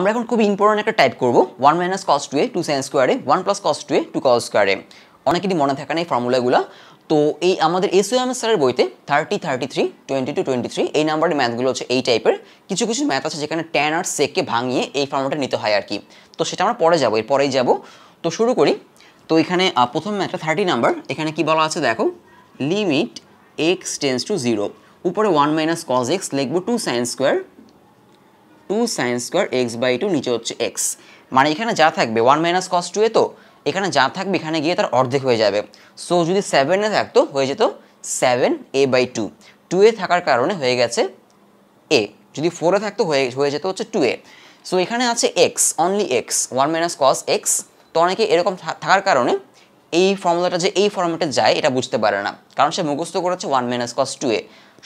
আমরা এখন খুব ইম্পর্টেন্ট একটা টাইপ করবো one minus cos two A two sine স্কোয়ারে one plus cos two A two cos স্কোয়ারে অনেকেরই মনে থাকে না এই ফর্মুলাগুলো তো এই আমাদের এসওএম স্যারের বইতে thirty thirty three twenty two twenty three এই নাম্বারের ম্যাথগুলো হচ্ছে এই টাইপের কিছু কিছু ম্যাথ আছে যেখানে টেন আর সেককে ভাঙিয়ে এই ফর্মুলাটা নিতে হয় আর কি তো সেটা আমরা পরে যাবো এরপরেই যাব তো শুরু করি তো এখানে প্রথম ম্যাথটা থার্টি নাম্বার এখানে কি বলা আছে দেখো limit x tends to zero উপরে ওয়ান মাইনাস কজ এক্স লিখবো two sine square two sine square x by two নিচে হচ্ছে এক্স মানে এখানে যা থাকবে one minus cos two A তো এখানে যা থাকবে এখানে গিয়ে তার অর্ধেক হয়ে যাবে সো যদি সেভেনে থাকতো হয়ে যেত seven A by two two A থাকার কারণে হয়ে গেছে এ যদি ফোরে থাকতো হয়ে হয়ে যেত হচ্ছে টু এ সো এখানে আছে x only x one minus cos x তো অনেকে এরকম থাকার কারণে এই ফর্মুলাটা যে এই ফর্মেটে যায় এটা বুঝতে পারে না কারণ সে মুখস্থ করেছে one minus cos two A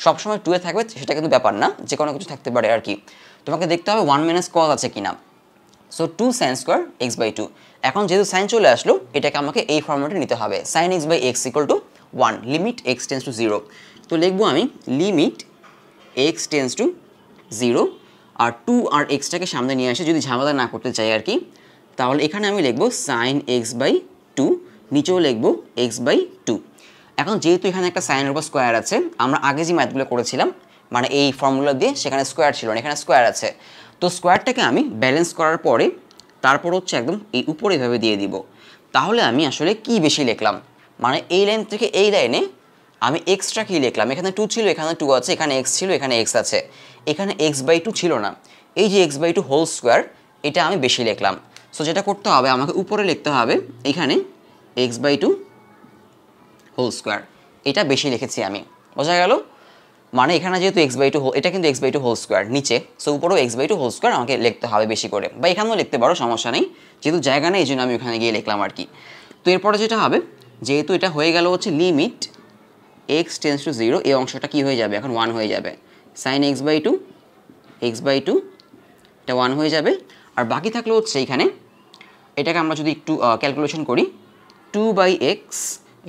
সবসময় টু এ থাকবে সেটা কিন্তু ব্যাপার না যে কোনো কিছু থাকতে পারে আর কি তোমাকে দেখতে হবে ওয়ান মাইনাস কজ আছে কিনা so two sine square x by two এখন যেহেতু সাইন চলে আসলো এটাকে আমাকে এই ফর্মেটে নিতে হবে sine x by x equal to one limit x tends to zero তো লিখবো আমি limit x tends to zero আর টু আর এক্সটাকে সামনে নিয়ে আসে যদি ঝামেলা না করতে চাই আর কি তাহলে এখানে আমি লিখবো সাইন এক্স বাই টু নিচেও লিখবো এক্স বাই টু এখন যেহেতু এখানে একটা সাইনের উপর স্কোয়ার আছে আমরা আগে যে ম্যাথগুলো করেছিলাম মানে এই ফর্মুলা দিয়ে সেখানে স্কোয়ার ছিল না মানে এখানে স্কোয়ার আছে তো স্কোয়ারটাকে আমি ব্যালেন্স করার পরে তারপর হচ্ছে একদম এই উপরে এভাবে দিয়ে দিব তাহলে আমি আসলে কি বেশি লিখলাম মানে এই লাইন থেকে এই লাইনে আমি এক্সট্রা কী লিখলাম এখানে টু ছিল এখানে টু আছে এখানে এক্স ছিল এখানে এক্স আছে এখানে এক্স বাই টু ছিল না এই যে x by two whole square এটা আমি বেশি লিখলাম সো যেটা করতে হবে আমাকে উপরে লিখতে হবে এখানে x by two whole square এটা বেশি লিখেছি আমি বোঝা গেল মানে এখানে যেহেতু এক্স বাই টু এটা কিন্তু x by two whole square নিচে সো উপরেও x by two whole square আমাকে লিখতে হবে বেশি করে বা এখানেও লিখতে পারো সমস্যা নেই যেহেতু জায়গা নেই এই জন্য আমি ওখানে গিয়ে লিখলাম আর কি তো এরপরে যেটা হবে যেহেতু এটা হয়ে গেল হচ্ছে limit x tends to zero এই অংশটা কী হয়ে যাবে এখন ওয়ান হয়ে যাবে sine x by two x by two এটা ওয়ান হয়ে যাবে আর বাকি থাকলো হচ্ছে এইখানে এটাকে আমরা যদি একটু ক্যালকুলেশন করি টু বাই এক্স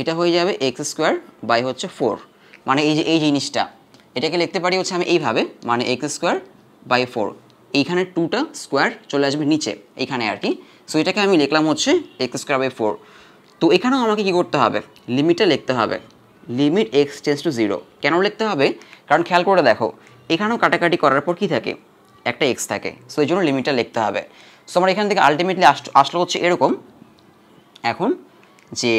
এটা হয়ে যাবে এক্স স্কোয়ার বাই হচ্ছে ফোর মানে এই যে এই জিনিসটা এটাকে লিখতে পারি হচ্ছে আমি এইভাবে মানে এক্স স্কোয়ার বাই ফোর এইখানে টুটা স্কোয়ার চলে আসবে নিচে এইখানে আর কি সো এটাকে আমি লিখলাম হচ্ছে এক্স স্কোয়ার বাই ফোর তো এখানেও আমাকে কি করতে হবে লিমিটটা লিখতে হবে limit x tends to zero কেন লিখতে হবে কারণ খেয়াল করে দেখো এখানেও কাটাকাটি করার পর কি থাকে একটা এক্স থাকে সো এই জন্য লিমিটটা লিখতে হবে সো আমার এখান থেকে আলটিমেটলি আস আসলো হচ্ছে এরকম এখন যে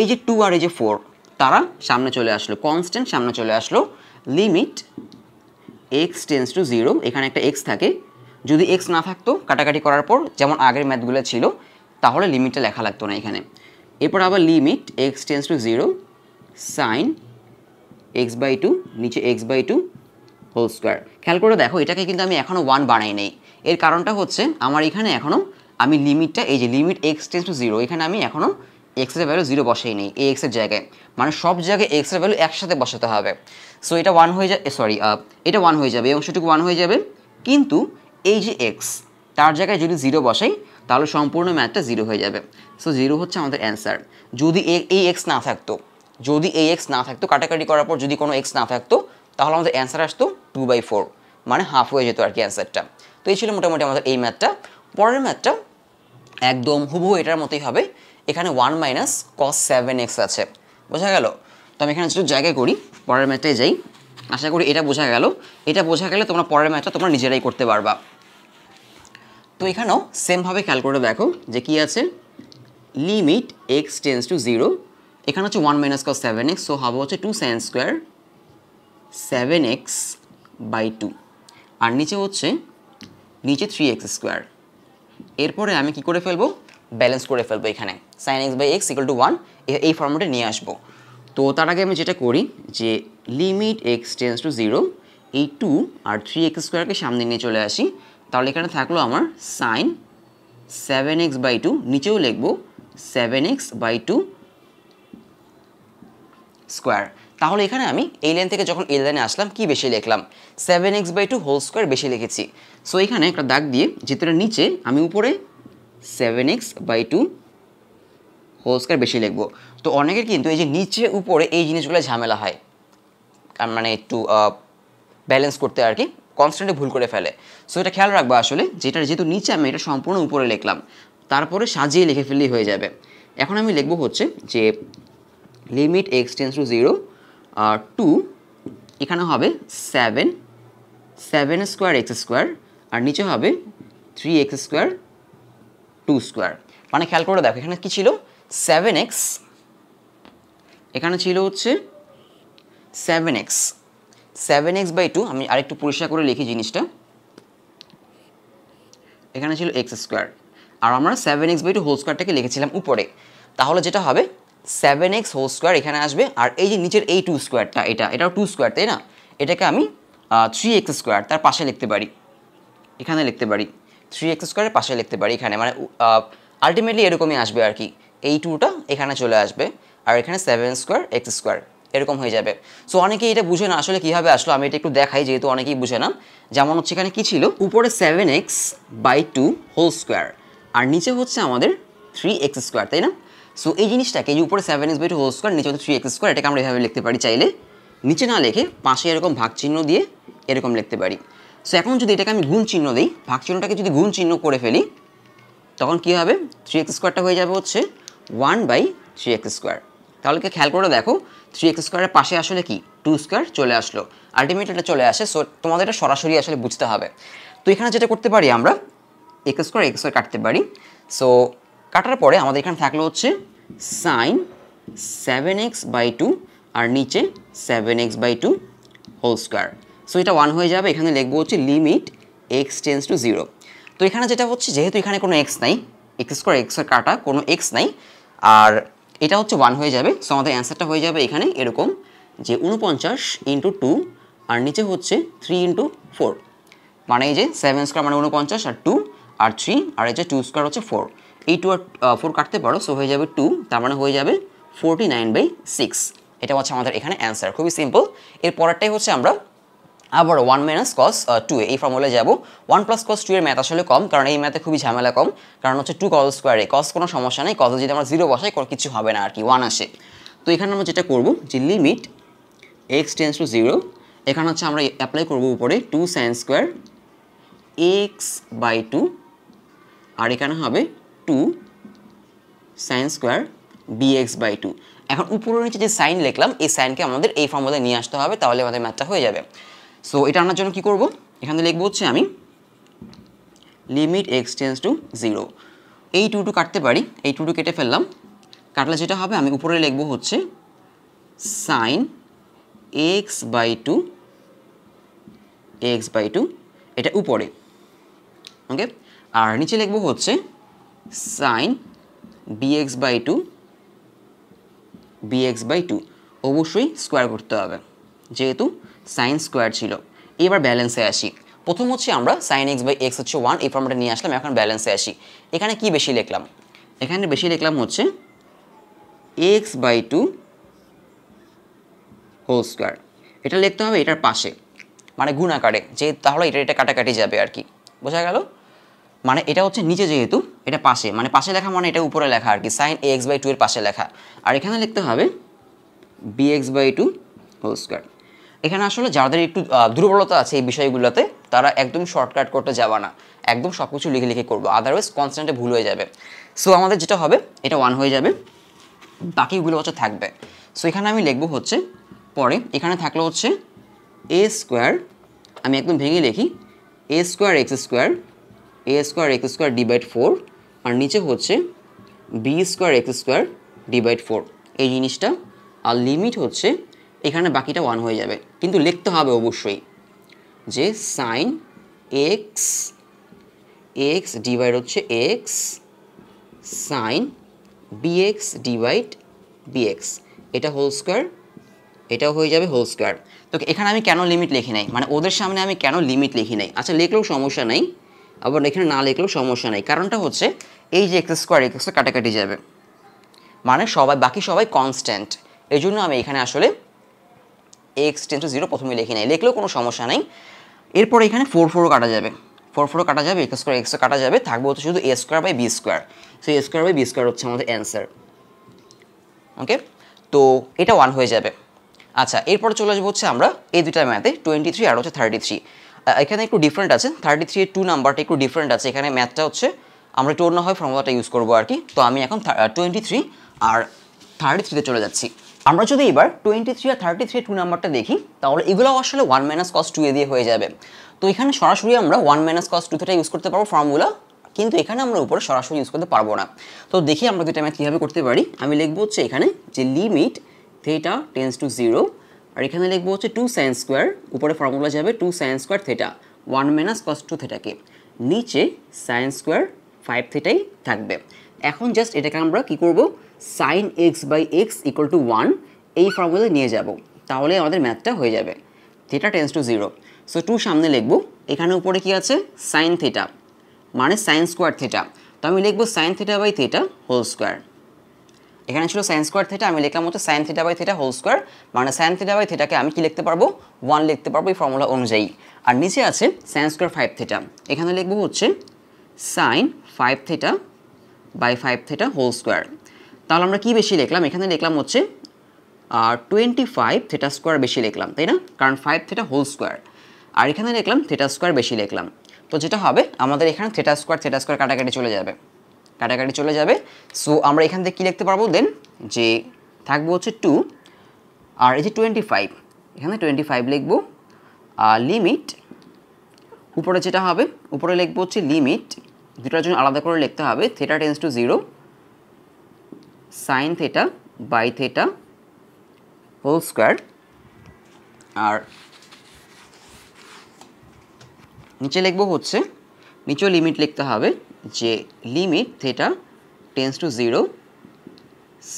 এই যে টু আর এই যে ফোর তারা সামনে চলে আসলো কনস্ট্যান্ট সামনে চলে আসলো limit x tends to zero এখানে একটা এক্স থাকে যদি এক্স না থাকতো কাটাকাটি করার পর যেমন আগের ম্যাথগুলো ছিল তাহলে লিমিটটা লেখা লাগতো না এখানে এরপর আবার limit x tends to zero sine x by two নিচে x by two whole square খেয়াল করে দেখো এটাকে কিন্তু আমি এখনও ওয়ান বানাই নেই এর কারণটা হচ্ছে আমার এখানে এখনও আমি লিমিটটা এই যে limit x tends to zero এখানে আমি এখনও এক্সের ভ্যালু জিরো বসেই নেই এ এক্সের জায়গায় মানে সব জায়গায় এক্সের ভ্যালু একসাথে বসাতে হবে সো এটা ওয়ান হয়ে যাবে সরি এটা ওয়ান হয়ে যাবে এবং অংশটুকু ওয়ান হয়ে যাবে কিন্তু এই যে এক্স তার জায়গায় যদি জিরো বসাই তাহলে সম্পূর্ণ ম্যাথটা জিরো হয়ে যাবে সো জিরো হচ্ছে আমাদের অ্যান্সার যদি এই এক্স না থাকতো যদি এই এক্স না থাকতো কাটাকাটি করার পর যদি কোনো এক্স না থাকতো তাহলে আমাদের অ্যান্সার আসতো টু বাই ফোর মানে হাফ হয়ে যেত আর কি অ্যান্সারটা তো এই ছিল মোটামুটি আমাদের এই ম্যাথটা পরের ম্যাথটা একদম হুবহু এটার মতোই হবে এখানে one minus cos seven x আছে বোঝা গেল তো আমি এখানে যেটু জায়গায় করি পরের ম্যাথে যাই আশা করি এটা বোঝা গেল এটা বোঝা গেলে তোমরা পরের ম্যাথটা তোমরা নিজেরাই করতে পারবা তো এখানেও সেমভাবে খেয়াল করে দেখো যে কি আছে limit x tends to zero এখানে হচ্ছে one minus cos seven x so হবে হচ্ছে two seven square seven x by two আর নিচে হচ্ছে নিচে থ্রি এক্স স্কোয়ার এরপরে আমি কি করে ফেলবো ব্যালেন্স করে ফেলবো এখানে sine x by x equal to one এই ফর্মেটে নিয়ে আসবো তো তার আগে আমি যেটা করি যে limit x tends to zero এই টু আর থ্রি এক্স স্কোয়ারকে সামনে নিয়ে চলে আসি তাহলে এখানে থাকলো আমার sine seven x by two নিচেও লিখবো seven x by two square তাহলে এখানে আমি এই লাইন থেকে যখন এই লাইনে আসলাম কি বেশি লিখলাম seven x by two whole square বেশি লিখেছি সো এখানে একটা দাগ দিয়ে যেটা নিচে আমি উপরে seven x by two whole square বেশি লিখবো তো অনেকের কিন্তু এই যে নিচে উপরে এই জিনিসগুলো ঝামেলা হয় মানে একটু ব্যালেন্স করতে আর কি কনস্ট্যান্টে ভুল করে ফেলে সো এটা খেয়াল রাখবো আসলে যেটা যেহেতু নিচে আমি এটা সম্পূর্ণ উপরে লিখলাম তারপরে সাজিয়ে লিখে ফেললেই হয়ে যাবে এখন আমি লিখবো হচ্ছে যে limit x tends to zero two এখানে হবে seven seven square x square আর নিচে হবে three x square two square মানে খেয়াল করে দেখো এখানে কী ছিল সেভেন এক্স এখানে ছিল হচ্ছে seven x seven x by two আমি আরেকটু পরিষ্কার করে লিখি জিনিসটা এখানে ছিল এক্স স্কোয়ার আর আমরা seven x by two whole স্কোয়ারটাকে লিখেছিলাম উপরে তাহলে যেটা হবে সেভেন এক্স হোল স্কোয়ার এখানে আসবে আর এই যে নিচের এই টু স্কোয়ারটা এটা এটাও টু স্কোয়ার তাই না এটাকে আমি থ্রি এক্স স্কোয়ার তার পাশে লিখতে পারি এখানে লিখতে পারি থ্রি এক্স স্কোয়ারের পাশে লিখতে পারি এখানে মানে আলটিমেটলি এরকমই আসবে আর কি এই টুটা এখানে চলে আসবে আর এখানে সেভেন স্কোয়ার এক্স স্কোয়ার এরকম হয়ে যাবে সো অনেকে এটা বুঝে না আসলে কীভাবে আসলো আমি এটা একটু দেখাই যেহেতু অনেকেই বুঝে না যেমন হচ্ছে এখানে কী ছিল উপরে seven x by two whole square আর নিচে হচ্ছে আমাদের থ্রি এক্স স্কোয়ার তাই না সো এই জিনিসটাকে যে উপরে seven x by two whole square নিচে হচ্ছে থ্রি এক্স স্কোয়ার এটাকে আমরা এভাবে লিখতে পারি চাইলে নিচে না লেখে পাশে এরকম ভাগ চিহ্ন দিয়ে এরকম লিখতে পারি সো এখন যদি এটাকে আমি গুণ চিহ্ন দিই ভাগ চিহ্নটাকে যদি গুণ চিহ্ন করে ফেলি তখন কি হবে থ্রি এক্স স্কোয়ারটা হয়ে যাবে হচ্ছে one by three x square তাহলে খেয়াল করে দেখো থ্রি এক্স স্কোয়ারের পাশে আসলে কি টু স্কোয়ার চলে আসলো আলটিমেট এটা চলে আসে সো তোমাদের এটা সরাসরি আসলে বুঝতে হবে তো এখানে যেটা করতে পারি আমরা এক্স স্কোয়ার এক্স স্কোয়ার কাটতে পারি সো কাটার পরে আমাদের এখানে থাকলো হচ্ছে sine seven x by two আর নিচে seven x by two whole square so এটা ওয়ান হয়ে যাবে এখানে লিখবো হচ্ছে limit x tends to zero তো এখানে যেটা হচ্ছে যেহেতু এখানে কোনো এক্স নাই এক্স স্কোয়ার এক্সের কাটা কোনো এক্স নাই আর এটা হচ্ছে ওয়ান হয়ে যাবে সো আমাদের অ্যান্সারটা হয়ে যাবে এখানে এরকম যে উনপঞ্চাশ ইন্টু টু আর নিচে হচ্ছে থ্রি ইন্টু ফোর মানে এই যে সেভেন স্কোয়ার মানে উনপঞ্চাশ আর টু আর থ্রি আর এই যে টু স্কোয়ার হচ্ছে ফোর এই টু আর ফোর কাটতে পারো সো হয়ে যাবে টু তার মানে হয়ে যাবে ফোরটি নাইন বাই সিক্স এটা হচ্ছে আমাদের এখানে অ্যান্সার খুবই সিম্পল এর পরেরটাই হচ্ছে আমরা আবার ওয়ান মাইনাস কস টু এই ফর্মুলায় যাবো ওয়ান প্লাস কস টু এর ম্যাথ আসলে কম কারণ এই ম্যাথে খুবই ঝামেলা কম কারণ হচ্ছে টু কস স্কোয়ারে কস কোনো সমস্যা নেই কস যদি আমরা জিরো বসাই কিছু হবে না আর কি ওয়ান আসে তো এখানে আমরা যেটা করবো যে limit x tends to zero এখানে হচ্ছে আমরা অ্যাপ্লাই করবো উপরে two sine square x by two আর এখানে হবে two sine square b x by two এখন উপরের নিচে যে সাইন লিখলাম এই সাইনকে আমাদের এই ফর্মুলায় নিয়ে আসতে হবে তাহলে আমাদের ম্যাথটা হয়ে যাবে সো এটা আনার জন্য কি করব এখানে লিখবো হচ্ছে আমি limit x tends to zero এই টু টু কাটতে পারি এই টু টু কেটে ফেললাম কাটলে যেটা হবে আমি উপরে লিখবো হচ্ছে sine x by two x by two এটা উপরে ওকে আর নিচে লিখবো হচ্ছে sine b x by two bx by two অবশ্যই স্কোয়ার করতে হবে যেহেতু সাইন স্কোয়ার ছিল এবার ব্যালেন্সে আসি প্রথম হচ্ছে আমরা সাইন এক্স বাই এক্স হচ্ছে ওয়ান এই ফর্মটা নিয়ে আসলাম এখন ব্যালেন্সে আসি এখানে কি বেশি লিখলাম এখানে বেশি লিখলাম হচ্ছে x by two whole square এটা লিখতে হবে এটার পাশে মানে গুণ আকারে যে তাহলে এটা এটা কাটাকাটি যাবে আর কি বোঝা গেল মানে এটা হচ্ছে নিচে যেহেতু এটা পাশে মানে পাশে লেখা মানে এটা উপরে লেখা আর কি sine a x by two এর পাশে লেখা আর এখানে লিখতে হবে b x by two whole square এখানে আসলে যাদের একটু দুর্বলতা আছে এই বিষয়গুলোতে তারা একদম শর্টকাট করতে যাবে না একদম সব কিছু লিখে লিখে করবো আদারওয়াইজ কনস্ট্যান্টে ভুল হয়ে যাবে সো আমাদের যেটা হবে এটা ওয়ান হয়ে যাবে বাকিগুলো হচ্ছে থাকবে সো এখানে আমি লিখবো হচ্ছে পরে এখানে থাকলো হচ্ছে এ স্কোয়ার আমি একদম ভেঙে লিখি a square x square a square x square divide four আর নিচে হচ্ছে b square x square divide four এই জিনিসটা আর লিমিট হচ্ছে এখানে বাকিটা ওয়ান হয়ে যাবে কিন্তু লিখতে হবে অবশ্যই যে সাইন এক্স এক্স ডিভাইড হচ্ছে x sine b x divide b x এটা হোল স্কোয়ার এটাও হয়ে যাবে হোল স্কোয়ার তো এখানে আমি কেন লিমিট লিখি নাই মানে ওদের সামনে আমি কেন লিমিট লিখি নাই আচ্ছা লিখলেও সমস্যা নেই আবার এখানে না লিখলেও সমস্যা নেই কারণটা হচ্ছে এই যে এক্স স্কোয়ার এক্স কাটাকাটি যাবে মানে সবাই বাকি সবাই কনস্ট্যান্ট এই জন্য আমি এখানে আসলে এক্স টেন টু জিরো প্রথমে লিখি নাই লিখলেও কোনো সমস্যা নেই এরপর এখানে ফোর ফোরও কাটা যাবে ফোর ফোরও কাটা যাবে এক্স স্কোয়ার এক্স কাটা যাবে থাকবে হচ্ছে শুধু a square by b square so a square by b square হচ্ছে আমাদের অ্যান্সার ওকে তো এটা ওয়ান হয়ে যাবে আচ্ছা এরপর চলে আসবো হচ্ছে আমরা এই দুটা ম্যাথে টোয়েন্টি থ্রি আর হচ্ছে থার্টি থ্রি এখানে একটু ডিফারেন্ট আছে থার্টি থ্রি টু নাম্বারটা একটু ডিফারেন্ট আছে এখানে ম্যাথটা হচ্ছে আমরা একটু অন্য হয় ফর্মুলাটা ইউজ করবো আর কি তো আমি এখন টোয়েন্টি থ্রি আর থার্টি থ্রিতে চলে যাচ্ছি আমরা যদি এবার টোয়েন্টি থ্রি আর থার্টি থ্রি টু নাম্বারটা দেখি তাহলে এগুলো আসলে one minus cos two a দিয়ে হয়ে যাবে তো এখানে সরাসরি আমরা ওয়ান মাইনাস কস থেকে ইউজ করতে পারবো ফর্মুলা কিন্তু এখানে আমরা উপরে সরাসরি ইউজ করতে পারবো না তো দেখি আমরা দুটো ম্যাথ কীভাবে করতে পারি আমি লিখবো হচ্ছে এখানে যে limit theta tends to zero আর এখানে লিখবো হচ্ছে টু সাইন স্কোয়ার উপরে ফর্মুলা যাবে two sine square theta one minus cos two থেটাকে নিচে সাইন স্কোয়ার ফাইভ থেটাই থাকবে এখন জাস্ট এটাকে আমরা কী করবো sine x by x equal to one এই ফর্মুলা নিয়ে যাব তাহলে আমাদের ম্যাথটা হয়ে যাবে theta tends to zero so two সামনে লিখবো এখানে উপরে কি আছে সাইন থেটা মানে সাইন স্কোয়ার থেটা তো আমি লিখবো sine theta by theta whole square এখানে ছিল সাইন স্কোয়ার থেটা আমি লিখলাম হচ্ছে sine theta by theta whole square মানে সাইন থিটা বাই থিটাকে আমি কি লিখতে পারবো ওয়ান লিখতে পারবো এই ফর্মুলা অনুযায়ী আর নিচে আছে সাইন স্কোয়ার ফাইভ থিটা এখানে লিখবো হচ্ছে sine five theta by five theta whole square তাহলে আমরা কি বেশি লিখলাম এখানে লিখলাম হচ্ছে আর টোয়েন্টি ফাইভ থিটা স্কোয়ার বেশি লিখলাম তাই না কারণ ফাইভ থিটা হোল স্কোয়ার আর এখানে লিখলাম থিটা স্কোয়ার বেশি লিখলাম তো যেটা হবে আমাদের এখানে থিটা স্কোয়ার থিটা স্কোয়ার কাটাকাটি চলে যাবে কাটাকাটি চলে যাবে সো আমরা এখান থেকে কী লিখতে পারবো দেন যে থাকবো হচ্ছে টু আর এই যে টোয়েন্টি ফাইভ এখানে টোয়েন্টি ফাইভ লিখবো আর লিমিট উপরে যেটা হবে উপরে লিখবো হচ্ছে লিমিট দুটার জন্য আলাদা করে লিখতে হবে theta tends to zero sine theta by theta whole square আর নিচে লিখবো হচ্ছে নিচেও লিমিট লিখতে হবে যে limit theta tends to zero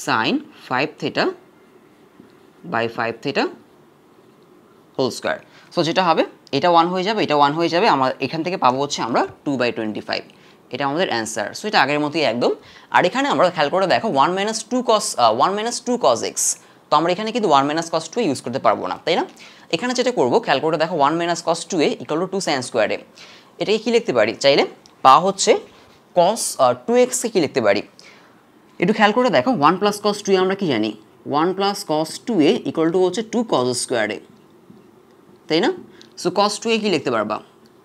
sine five theta by five theta whole square so যেটা হবে এটা ওয়ান হয়ে যাবে এটা ওয়ান হয়ে যাবে আমার এখান থেকে পাবো হচ্ছে আমরা টু বাই টোয়েন্টি ফাইভ এটা আমাদের অ্যান্সার সো এটা আগের মতোই একদম আর এখানে আমরা খেয়াল করে দেখো one minus two cos one minus two cos x তো আমরা এখানে কিন্তু ওয়ান মাইনাস কস টুয়ে ইউজ করতে পারবো না তাই না এখানে যেটা করবো খেয়াল করে দেখো ওয়ান মাইনাস কস টুয়ে এ ইকল টু সাইন স্কোয়ারে এটাকে কী লিখতে পারি চাইলে পা হচ্ছে কস টু এক্সকে কী লিখতে পারি একটু খেয়াল করে দেখো ওয়ান প্লাস কস টু আমরা কি জানি one plus cos two a equal to হচ্ছে টু কস স্কোয়ারে তাই না সো কস টু এ কী লিখতে পারবা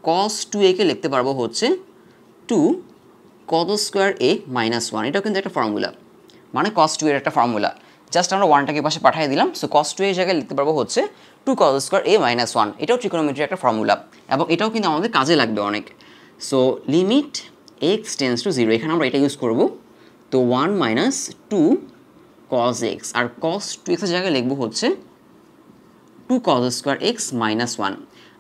কস টু একে লিখতে পারবো হচ্ছে two cos square a minus one এটাও কিন্তু একটা ফর্মুলা মানে কস টু এর একটা ফর্মুলা জাস্ট আমরা ওয়ানটাকে পাশে পাঠিয়ে দিলাম সো কস টু এর জায়গায় লিখতে পারবো হচ্ছে two cos square a minus one এটাও ট্রিকোনোমেট্রির একটা ফর্মুলা এবং এটাও কিন্তু আমাদের কাজে লাগবে অনেক so limit x tends to zero এখানে আমরা এটা ইউজ করব তো one minus two cos x আর কস টু এক্সের জায়গায় লিখবো হচ্ছে two cos square x minus one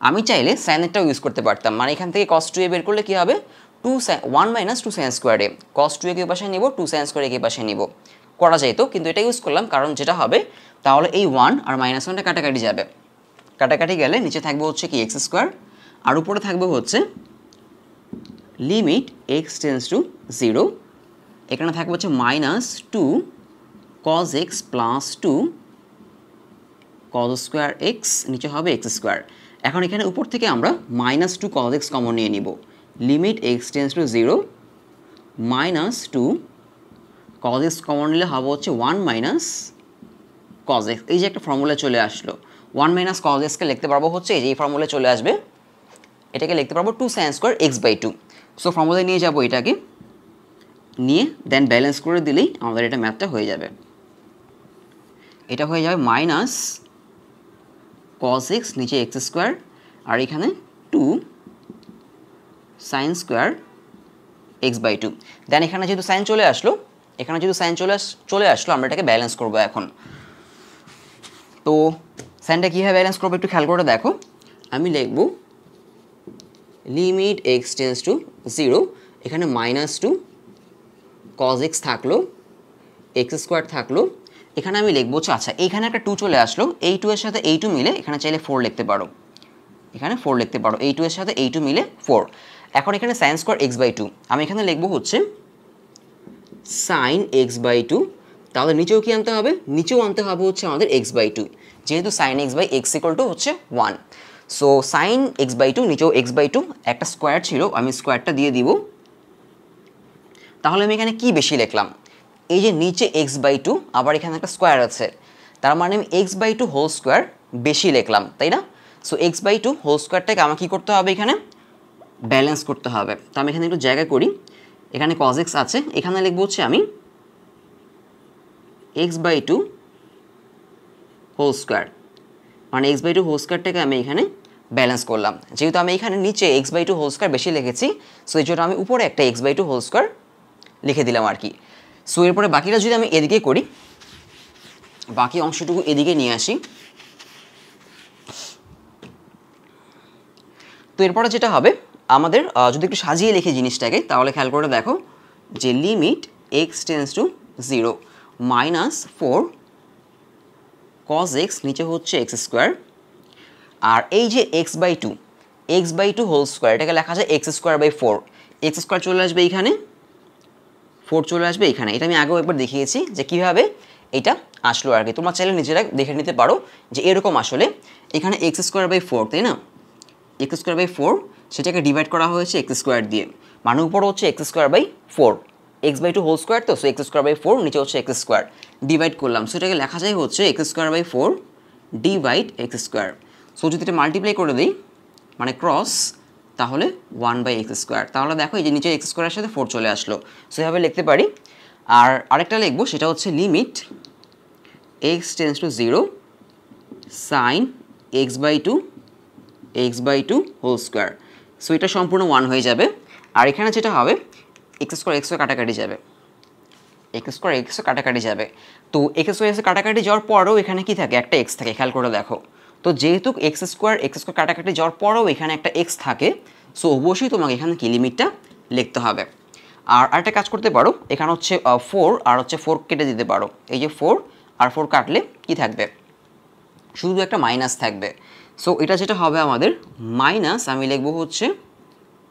আমি চাইলে সাইনেরটাও ইউজ করতে পারতাম মানে এখান থেকে কস টু এ বের করলে কী হবে two one minus two sine স্কোয়ারে কস টু একে পাশে নিব টু সায়েন্স স্কোয়ার একে পাশে নিব করা যেত কিন্তু এটা ইউজ করলাম কারণ যেটা হবে তাহলে এই ওয়ান আর মাইনাস ওয়ানটা কাটাকাটি যাবে কাটাকাটি গেলে নিচে থাকবে হচ্ছে কি এক্স স্কোয়ার আর উপরে থাকবে হচ্ছে limit x tends to zero এখানে থাকবে হচ্ছে minus two cos x plus two cos square x নিচে হবে এক্স স্কোয়ার এখন এখানে উপর থেকে আমরা minus two cos x common নিয়ে নিব limit x tends to zero minus two cos x common নিলে হবে হচ্ছে ওয়ান মাইনাস কজ এক্স এই যে একটা ফর্মুলা চলে আসলো ওয়ান মাইনাস কজ এক্সকে লিখতে পারবো হচ্ছে এই যে এই ফর্মুলা চলে আসবে এটাকে লিখতে পারবো two sine square x by two so ফর্মুলায় নিয়ে যাব এটাকে নিয়ে দেন ব্যালেন্স করে দিলেই আমাদের এটা ম্যাথটা হয়ে যাবে এটা হয়ে যাবে মাইনাস কস এক্স নিচে এক্স স্কোয়ার আর এখানে two sine square x by two then এখানে যেহেতু সাইন চলে আসলো এখানে যেহেতু সাইন চলে চলে আসলো আমরা এটাকে ব্যালেন্স করব এখন তো সাইনটা কীভাবে ব্যালেন্স করবো একটু খেয়াল করে দেখো আমি লিখবো limit x tends to zero এখানে মাইনাস টু কজ এক্স থাকলো এক্স স্কোয়ার থাকলো এখানে আমি লিখবো আচ্ছা, আচ্ছা এখানে একটা টু চলে আসলো এই টু এর সাথে এই টু মিলে এখানে চাইলে ফোর লিখতে পারো এখানে ফোর লিখতে পারো এই টু এর সাথে এই টু মিলে ফোর এখন এখানে sine square x by two আমি এখানে লিখবো হচ্ছে সাইন এক্স বাই টু তাহলে নিচেও কি আনতে হবে নিচেও আনতে হবে হচ্ছে আমাদের এক্স বাই টু যেহেতু sine x by x equal to হচ্ছে one so sine x by two নিচেও এক্স বাই টু একটা স্কোয়ার ছিল আমি স্কোয়ারটা দিয়ে দিব তাহলে আমি এখানে কি বেশি লিখলাম এই যে নিচে এক্স বাই টু আবার এখানে একটা স্কোয়ার আছে তার মানে আমি x by two whole square বেশি লিখলাম তাই না so x by two whole স্কোয়ারটাকে আমাকে কী করতে হবে এখানে ব্যালেন্স করতে হবে তো আমি এখানে একটু জায়গা করি এখানে কজ এক্স আছে এখানে লিখবো হচ্ছে আমি x by two whole square মানে এক্স বাই টু হোস্কারটাকে আমি এখানে ব্যালেন্স করলাম যেহেতু আমি এখানে নিচে এক্স বাই টু হোস্কার বেশি লিখেছি সো এই জন্য আমি উপরে একটা এক্স বাই টু হোস্কার লিখে দিলাম আর কি সো এরপরে বাকিটা যদি আমি এদিকে করি বাকি অংশটুকু এদিকে নিয়ে আসি তো এরপরে যেটা হবে আমাদের যদি একটু সাজিয়ে লিখি জিনিসটাকে তাহলে খেয়াল করে দেখো যে limit x tends to zero minus four cos x নিচে হচ্ছে এক্স স্কোয়ার আর এই যে x by two x by two whole square এটাকে লেখা যায় x square by four x square চলে আসবে এইখানে ফোর চলে আসবে এখানে এটা আমি আগেও একবার দেখিয়েছি যে কীভাবে এটা আসলো আর কি তোমরা চাইলে নিজেরা দেখে নিতে পারো যে এরকম আসলে এখানে এক্স স্কোয়ার বাই ফোর তাই না এক্স স্কোয়ার বাই ফোর সেটাকে ডিভাইড করা হয়েছে এক্স স্কোয়ার দিয়ে মানে উপর হচ্ছে x square by four x by two whole square তো so x square by four নিচে হচ্ছে এক্স স্কোয়ার ডিভাইড করলাম সেটাকে লেখা যায় হচ্ছে x square by four divide x square so যদি এটা মাল্টিপ্লাই করে দিই মানে ক্রস তাহলে ওয়ান বাই এক্স স্কোয়ার তাহলে দেখো এই যে নিচে এক্স স্কোয়ারের সাথে ফোর চলে আসলো সেভাবে লিখতে পারি আর আরেকটা লিখবো সেটা হচ্ছে limit x tends to zero sine x by two x by two whole square so এটা সম্পূর্ণ ওয়ান হয়ে যাবে আর এখানে যেটা হবে এক্স স্কোয়ার এক্স কাটাকাটি যাবে এক্স স্কোয়ার এক্সও কাটাকাটি যাবে তো এক্স এক্স কাটাকাটি যাওয়ার পরেও এখানে কি থাকে একটা এক্স থাকে খেয়াল করে দেখো তো যেহেতু এক্স স্কোয়ার এক্স স্কোয়ার কাটাকাটি যাওয়ার পরেও এখানে একটা এক্স থাকে সো অবশ্যই তোমাকে এখানে কি লিমিটটা লিখতে হবে আর একটা কাজ করতে পারো এখানে হচ্ছে ফোর আর হচ্ছে ফোর কেটে দিতে পারো এই যে ফোর আর ফোর কাটলে কি থাকবে শুধু একটা মাইনাস থাকবে সো এটা যেটা হবে আমাদের মাইনাস আমি লিখবো হচ্ছে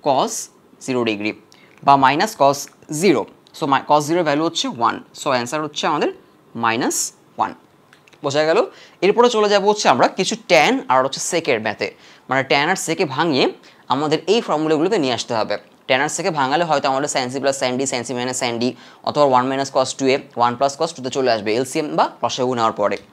কস জিরো ডিগ্রি বা minus cos zero so my cos zero value হচ্ছে ওয়ান সো অ্যান্সার হচ্ছে আমাদের মাইনাস ওয়ান বোঝা গেল এরপরে চলে যাব হচ্ছে আমরা কিছু ট্যান আর হচ্ছে সেকের ম্যাথে মানে ট্যান আর সেকে ভাঙিয়ে আমাদের এই ফর্মুলাগুলোকে নিয়ে আসতে হবে ট্যান আর সেকে ভাঙালে হয়তো আমাদের sine C plus sine D sine C minus sine D অথবা one minus cos two A one plus cos টুতে চলে আসবে এলসিএম বা প্রসাগু নেওয়ার পরে